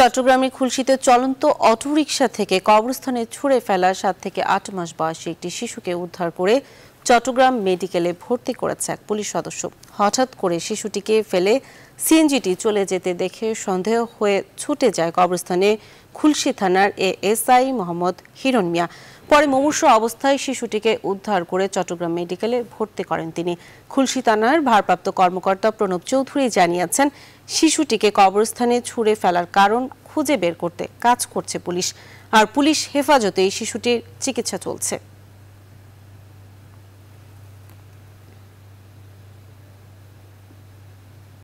চট্টগ্রামের খুলশিতে চলন্ত অটোরিকশা থেকে কবরস্থানে ছুঁড়ে ফেলা সাত থেকে আট মাস বয়সী একটি শিশুকে উদ্ধার করে চট্টগ্রাম মেডিকেলে ভর্তি করেছে এক পুলিশ সদস্য হঠাৎ করে শিশুটিকে ফেলে সিএনজিটি চলে যেতে দেখে সন্দেহ হয়ে ছুটে যায় কবরস্থানে খুলশি থানার এ এসআই মোহাম্মদ হিরণ মিয়া পরে মমূর্ষ অবস্থায় শিশুটিকে উদ্ধার করে চট্টগ্রাম মেডিকেলে ভর্তি করেন তিনি খুলশি থানার ভারপ্রাপ্ত কর্মকর্তা প্রণব চৌধুরী জানিয়েছেন শিশুটিকে কবরস্থানে ছুড়ে ফেলার কারণ খুঁজে বের করতে কাজ করছে পুলিশ আর পুলিশ হেফাজতে এই শিশুটির চিকিৎসা চলছে